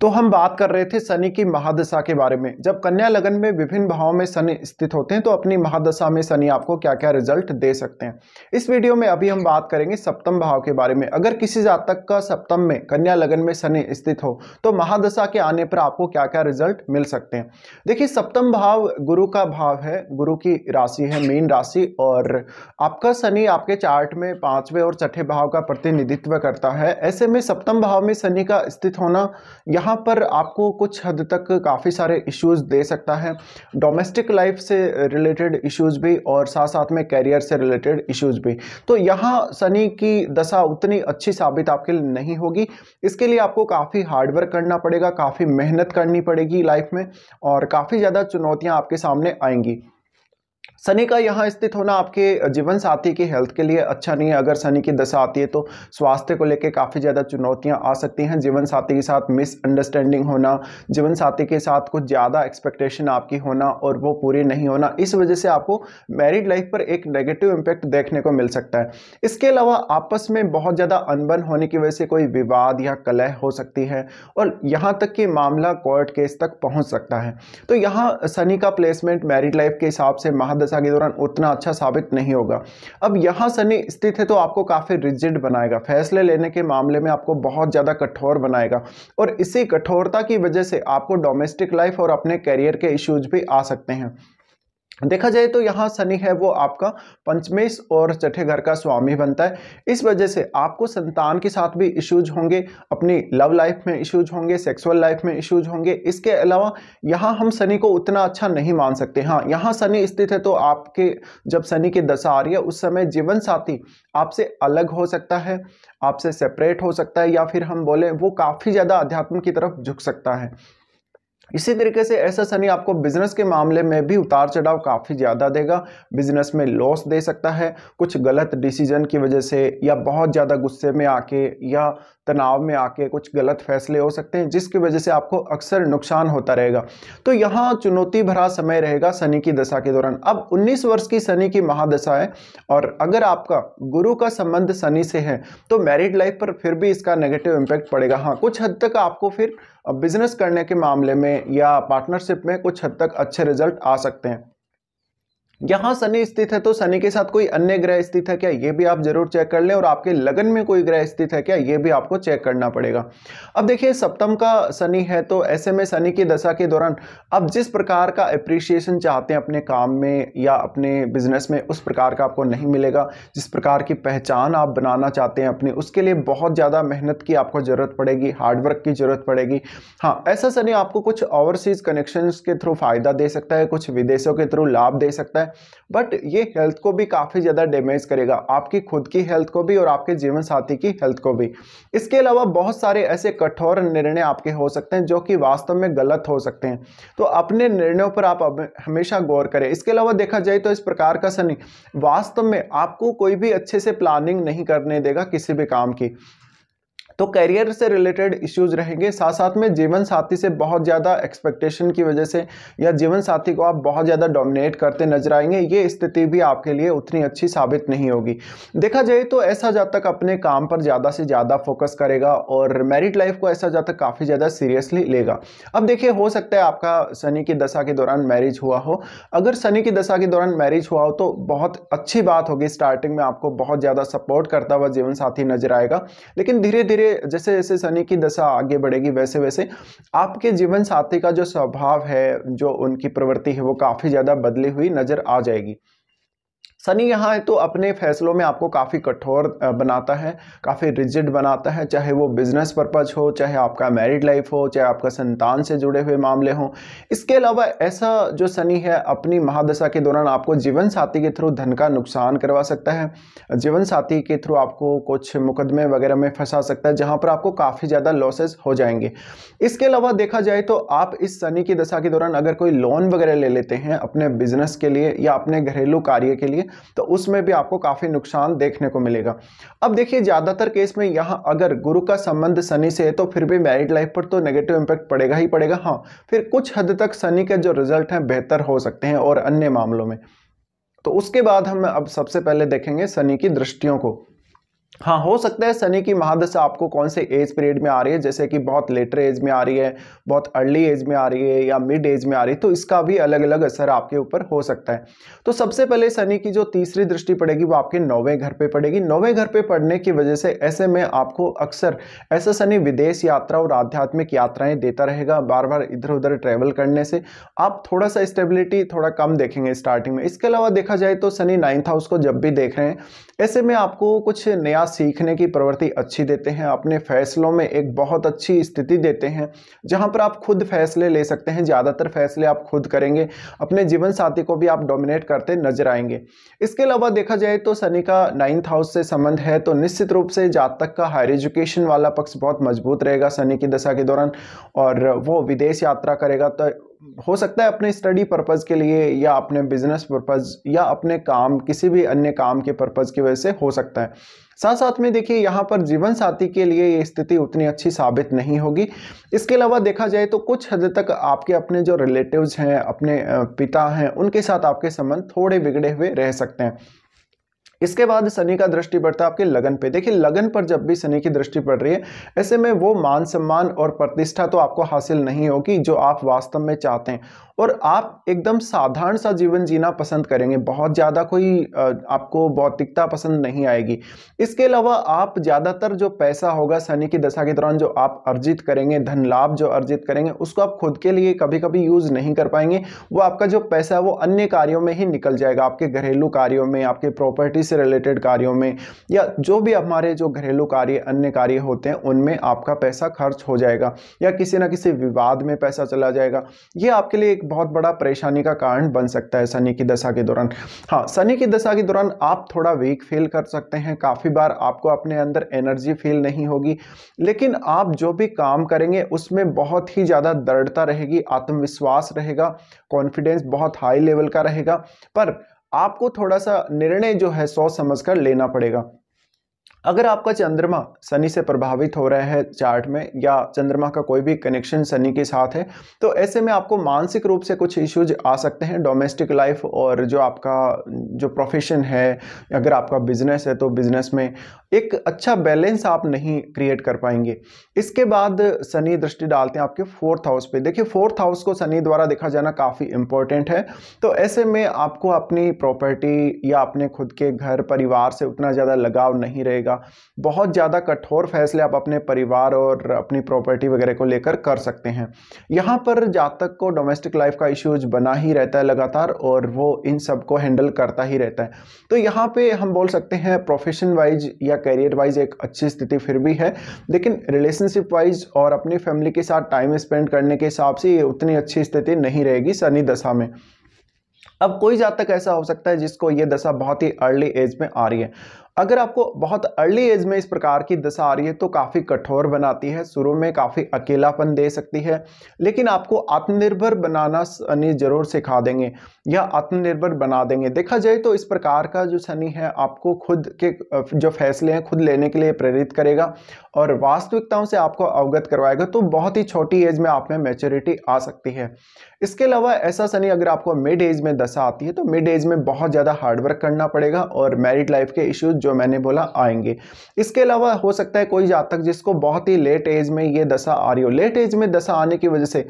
तो हम बात कर रहे थे शनि की महादशा के बारे में जब कन्या लगन में विभिन्न भावों में शनि स्थित होते हैं तो अपनी महादशा में शनि आपको क्या क्या रिजल्ट दे सकते हैं इस वीडियो में अभी हम बात करेंगे सप्तम भाव के बारे में अगर किसी जातक का सप्तम में कन्या लगन में शनि स्थित हो तो महादशा के आने पर आपको क्या क्या रिजल्ट मिल सकते हैं देखिए सप्तम भाव गुरु का भाव है गुरु की राशि है मीन राशि और आपका शनि आपके चार्ट में पांचवें और छठे भाव का प्रतिनिधित्व करता है ऐसे में सप्तम भाव में शनि का स्थित होना यहाँ यहाँ पर आपको कुछ हद तक काफ़ी सारे इश्यूज दे सकता है डोमेस्टिक लाइफ से रिलेटेड इश्यूज भी और साथ साथ में कैरियर से रिलेटेड इश्यूज भी तो यहाँ शनि की दशा उतनी अच्छी साबित आपके लिए नहीं होगी इसके लिए आपको काफ़ी हार्डवर्क करना पड़ेगा काफ़ी मेहनत करनी पड़ेगी लाइफ में और काफ़ी ज़्यादा चुनौतियाँ आपके सामने आएंगी शनि का यहाँ स्थित होना आपके जीवन साथी की हेल्थ के लिए अच्छा नहीं है अगर शनि की दशा आती है तो स्वास्थ्य को लेकर काफ़ी ज़्यादा चुनौतियाँ आ सकती हैं जीवन साथी के साथ मिसअंडरस्टैंडिंग होना जीवन साथी के साथ कुछ ज़्यादा एक्सपेक्टेशन आपकी होना और वो पूरी नहीं होना इस वजह से आपको मैरिड लाइफ पर एक नेगेटिव इम्पैक्ट देखने को मिल सकता है इसके अलावा आपस में बहुत ज़्यादा अनबन होने की वजह से कोई विवाद या कलह हो सकती है और यहाँ तक कि मामला कोर्ट केस तक पहुँच सकता है तो यहाँ शनि का प्लेसमेंट मैरिड लाइफ के हिसाब से महादशा परीक्षा के दौरान उतना अच्छा साबित नहीं होगा अब यहाँ शनि स्थित है तो आपको काफ़ी रिजिड बनाएगा फैसले लेने के मामले में आपको बहुत ज़्यादा कठोर बनाएगा और इसी कठोरता की वजह से आपको डोमेस्टिक लाइफ और अपने करियर के इश्यूज भी आ सकते हैं देखा जाए तो यहाँ शनि है वो आपका पंचमेश और छठे घर का स्वामी बनता है इस वजह से आपको संतान के साथ भी इश्यूज होंगे अपनी लव लाइफ में इश्यूज होंगे सेक्सुअल लाइफ में इश्यूज होंगे इसके अलावा यहाँ हम शनि को उतना अच्छा नहीं मान सकते हाँ यहाँ शनि स्थित है तो आपके जब शनि की दशा आ रही है उस समय जीवन साथी आपसे अलग हो सकता है आपसे सेपरेट हो सकता है या फिर हम बोले वो काफ़ी ज़्यादा अध्यात्म की तरफ झुक सकता है इसी तरीके से ऐसा शनि आपको बिजनेस के मामले में भी उतार चढ़ाव काफ़ी ज़्यादा देगा बिजनेस में लॉस दे सकता है कुछ गलत डिसीजन की वजह से या बहुत ज़्यादा गुस्से में आके या तनाव में आके कुछ गलत फैसले हो सकते हैं जिसकी वजह से आपको अक्सर नुकसान होता रहेगा तो यहाँ चुनौती भरा समय रहेगा शनि की दशा के दौरान अब 19 वर्ष की शनि की महादशा है और अगर आपका गुरु का संबंध शनि से है तो मैरिड लाइफ पर फिर भी इसका नेगेटिव इम्पैक्ट पड़ेगा हाँ कुछ हद तक आपको फिर बिजनेस करने के मामले में या पार्टनरशिप में कुछ हद तक अच्छे रिजल्ट आ सकते हैं यहां शनि स्थित है तो शनि के साथ कोई अन्य ग्रह स्थित है क्या यह भी आप जरूर चेक कर लें और आपके लगन में कोई ग्रह स्थित है क्या यह भी आपको चेक करना पड़ेगा अब देखिए सप्तम का शनि है तो ऐसे में शनि की दशा के दौरान आप जिस प्रकार का अप्रिशिएशन चाहते हैं अपने काम में या अपने बिजनेस में उस प्रकार का आपको नहीं मिलेगा जिस प्रकार की पहचान आप बनाना चाहते हैं अपनी उसके लिए बहुत ज़्यादा मेहनत की आपको ज़रूरत पड़ेगी हार्डवर्क की ज़रूरत पड़ेगी हाँ ऐसा शनि आपको कुछ ओवरसीज कनेक्शन के थ्रू फायदा दे सकता है कुछ विदेशों के थ्रू लाभ दे सकता है है बट ये हेल्थ को भी काफ़ी ज़्यादा डैमेज करेगा आपकी खुद की हेल्थ को भी और आपके जीवन साथी की हेल्थ को भी इसके अलावा बहुत सारे ऐसे कठोर निर्णय आपके हो सकते हैं जो कि वास्तव में गलत हो सकते हैं तो अपने निर्णयों पर आप हमेशा गौर करें इसके अलावा देखा जाए तो इस प्रकार का शनि वास्तव में आपको कोई भी अच्छे से प्लानिंग नहीं करने देगा किसी भी काम की तो करियर से रिलेटेड इश्यूज रहेंगे साथ साथ में जीवन साथी से बहुत ज़्यादा एक्सपेक्टेशन की वजह से या जीवन साथी को आप बहुत ज़्यादा डोमिनेट करते नजर आएंगे ये स्थिति भी आपके लिए उतनी अच्छी साबित नहीं होगी देखा जाए तो ऐसा जातक अपने काम पर ज़्यादा से ज़्यादा फोकस करेगा और मैरिड लाइफ को ऐसा जातक काफ़ी ज़्यादा सीरियसली लेगा अब देखिए हो सकता है आपका शनि की दशा के दौरान मैरिज हुआ हो अगर शनि की दशा के दौरान मैरिज हुआ हो तो बहुत अच्छी बात होगी स्टार्टिंग में आपको बहुत ज़्यादा सपोर्ट करता हुआ जीवन साथी नजर आएगा लेकिन धीरे धीरे जैसे जैसे शनि की दशा आगे बढ़ेगी वैसे वैसे आपके जीवन साथी का जो स्वभाव है जो उनकी प्रवृत्ति है वो काफ़ी ज़्यादा बदली हुई नज़र आ जाएगी शनि यहाँ है तो अपने फैसलों में आपको काफ़ी कठोर बनाता है काफ़ी रिजिड बनाता है चाहे वो बिजनेस पर्पज हो चाहे आपका मैरिड लाइफ हो चाहे आपका संतान से जुड़े हुए मामले हों इसके अलावा ऐसा जो शनि है अपनी महादशा के दौरान आपको जीवन साथी के थ्रू धन का नुकसान करवा सकता है जीवन साथी के थ्रू आपको कुछ मुकदमे वगैरह में फंसा सकता है जहाँ पर आपको काफ़ी ज़्यादा लॉसेज हो जाएंगे इसके अलावा देखा जाए तो आप इस शनि की दशा के दौरान अगर कोई लोन वगैरह ले लेते हैं अपने बिजनेस के लिए या अपने घरेलू कार्य के लिए तो उसमें भी आपको काफ़ी नुकसान देखने को मिलेगा अब देखिए ज़्यादातर केस में यहां अगर गुरु का संबंध शनि से है तो फिर भी मैरिड लाइफ पर तो नेगेटिव इंपैक्ट पड़ेगा ही पड़ेगा हाँ फिर कुछ हद तक शनि के जो रिजल्ट हैं बेहतर हो सकते हैं और अन्य मामलों में तो उसके बाद हम अब सबसे पहले देखेंगे शनि की दृष्टियों को हाँ हो सकता है शनि की महादशा आपको कौन से एज पीरियड में आ रही है जैसे कि बहुत लेटर एज में आ रही है बहुत अर्ली एज में आ रही है या मिड एज में आ रही है तो इसका भी अलग अलग असर आपके ऊपर हो सकता है तो सबसे पहले शनि की जो तीसरी दृष्टि पड़ेगी वो आपके नौवें घर पे पड़ेगी नौवें घर पे पड़ने की वजह से ऐसे में आपको अक्सर ऐसा शनि विदेश यात्रा और आध्यात्मिक यात्राएं देता रहेगा बार बार इधर उधर ट्रैवल करने से आप थोड़ा सा स्टेबिलिटी थोड़ा कम देखेंगे स्टार्टिंग में इसके अलावा देखा जाए तो शनि नाइन्थ हाउस को जब भी देख रहे हैं ऐसे में आपको कुछ नया सीखने की प्रवृत्ति अच्छी देते हैं अपने फैसलों में एक बहुत अच्छी स्थिति देते हैं जहाँ पर आप खुद फैसले ले सकते हैं ज़्यादातर फैसले आप खुद करेंगे अपने जीवन साथी को भी आप डोमिनेट करते नजर आएंगे इसके अलावा देखा जाए तो शनि का नाइन्थ हाउस से संबंध है तो निश्चित रूप से जातक का हायर एजुकेशन वाला पक्ष बहुत मजबूत रहेगा शनि की दशा के दौरान और वो विदेश यात्रा करेगा तो हो सकता है अपने स्टडी पर्पज़ के लिए या अपने बिजनेस पर्पज़ या अपने काम किसी भी अन्य काम के पर्पज़ की वजह से हो सकता है साथ साथ में देखिए यहाँ पर जीवन साथी के लिए ये स्थिति उतनी अच्छी साबित नहीं होगी इसके अलावा देखा जाए तो कुछ हद तक आपके अपने जो रिलेटिव्स हैं अपने पिता हैं उनके साथ आपके संबंध थोड़े बिगड़े हुए रह सकते हैं इसके बाद शनि का दृष्टि पड़ता है आपके लगन पे देखिए लगन पर जब भी शनि की दृष्टि पड़ रही है ऐसे में वो मान सम्मान और प्रतिष्ठा तो आपको हासिल नहीं होगी जो आप वास्तव में चाहते हैं और आप एकदम साधारण सा जीवन जीना पसंद करेंगे बहुत ज़्यादा कोई आपको भौतिकता पसंद नहीं आएगी इसके अलावा आप ज़्यादातर जो पैसा होगा शनि की दशा के दौरान जो आप अर्जित करेंगे धन लाभ जो अर्जित करेंगे उसको आप खुद के लिए कभी कभी यूज़ नहीं कर पाएंगे वो आपका जो पैसा है वो अन्य कार्यों में ही निकल जाएगा आपके घरेलू कार्यों में आपके प्रॉपर्टी से रिलेटेड कार्यों में या जो भी हमारे जो घरेलू कार्य अन्य कार्य होते हैं उनमें आपका पैसा खर्च हो जाएगा या किसी ना किसी विवाद में पैसा चला जाएगा ये आपके लिए एक बहुत बड़ा परेशानी का कारण बन सकता है शनि की दशा के दौरान हाँ शनि की दशा के दौरान आप थोड़ा वीक फील कर सकते हैं काफ़ी बार आपको अपने अंदर एनर्जी फील नहीं होगी लेकिन आप जो भी काम करेंगे उसमें बहुत ही ज़्यादा दृढ़ता रहेगी आत्मविश्वास रहेगा कॉन्फिडेंस बहुत हाई लेवल का रहेगा पर आपको थोड़ा सा निर्णय जो है सोच समझ कर लेना पड़ेगा अगर आपका चंद्रमा शनि से प्रभावित हो रहा है चार्ट में या चंद्रमा का कोई भी कनेक्शन शनि के साथ है तो ऐसे में आपको मानसिक रूप से कुछ इश्यूज आ सकते हैं डोमेस्टिक लाइफ और जो आपका जो प्रोफेशन है अगर आपका बिजनेस है तो बिजनेस में एक अच्छा बैलेंस आप नहीं क्रिएट कर पाएंगे इसके बाद शनि दृष्टि डालते हैं आपके फोर्थ हाउस पे देखिए फोर्थ हाउस को शनि द्वारा देखा जाना काफ़ी इंपॉर्टेंट है तो ऐसे में आपको अपनी प्रॉपर्टी या अपने खुद के घर परिवार से उतना ज़्यादा लगाव नहीं रहेगा होगा बहुत ज़्यादा कठोर फैसले आप अपने परिवार और अपनी प्रॉपर्टी वगैरह को लेकर कर सकते हैं यहाँ पर जातक को डोमेस्टिक लाइफ का इश्यूज़ बना ही रहता है लगातार और वो इन सब को हैंडल करता ही रहता है तो यहाँ पे हम बोल सकते हैं प्रोफेशन वाइज या करियर वाइज एक अच्छी स्थिति फिर भी है लेकिन रिलेशनशिप वाइज और अपनी फैमिली के साथ टाइम स्पेंड करने के हिसाब से ये उतनी अच्छी स्थिति नहीं रहेगी शनि दशा में अब कोई जातक ऐसा हो सकता है जिसको ये दशा बहुत ही अर्ली एज में आ रही है अगर आपको बहुत अर्ली एज में इस प्रकार की दशा आ रही है तो काफ़ी कठोर बनाती है शुरू में काफ़ी अकेलापन दे सकती है लेकिन आपको आत्मनिर्भर बनाना शनि जरूर सिखा देंगे या आत्मनिर्भर बना देंगे देखा जाए तो इस प्रकार का जो शनि है आपको खुद के जो फैसले हैं खुद लेने के लिए प्रेरित करेगा और वास्तविकताओं से आपको अवगत करवाएगा तो बहुत ही छोटी एज में आप में मेच्योरिटी आ सकती है इसके अलावा ऐसा शनि अगर आपको मिड एज में दशा आती है तो मिड एज में बहुत ज़्यादा हार्डवर्क करना पड़ेगा और मैरिड लाइफ के इश्यूज जो मैंने बोला आएंगे इसके अलावा हो सकता है कोई जातक जिसको बहुत ही लेट एज में ये दशा आ रही हो लेट एज में दशा आने की वजह से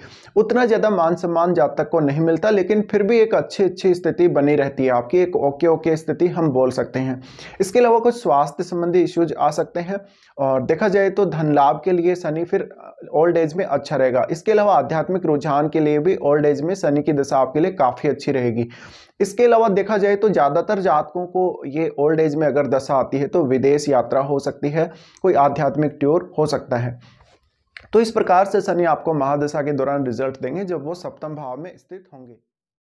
उतना ज़्यादा मान सम्मान जातक को नहीं मिलता लेकिन फिर भी एक अच्छी अच्छी स्थिति बनी रहती है आपकी एक ओके ओके स्थिति हम बोल सकते हैं इसके अलावा कुछ स्वास्थ्य संबंधी इश्यूज आ सकते हैं और देखा जाए तो धन लाभ के लिए शनि फिर ओल्ड एज में अच्छा रहेगा इसके अलावा आध्यात्मिक रुझान के लिए भी ओल्ड एज में शनि की दशा आपके लिए काफ़ी अच्छी रहेगी इसके अलावा देखा जाए तो ज़्यादातर जातकों को ये ओल्ड एज में अगर दशा आती है तो विदेश यात्रा हो सकती है कोई आध्यात्मिक ट्योर हो सकता है तो इस प्रकार से शनि आपको महादशा के दौरान रिजल्ट देंगे जब वो सप्तम भाव में स्थित होंगे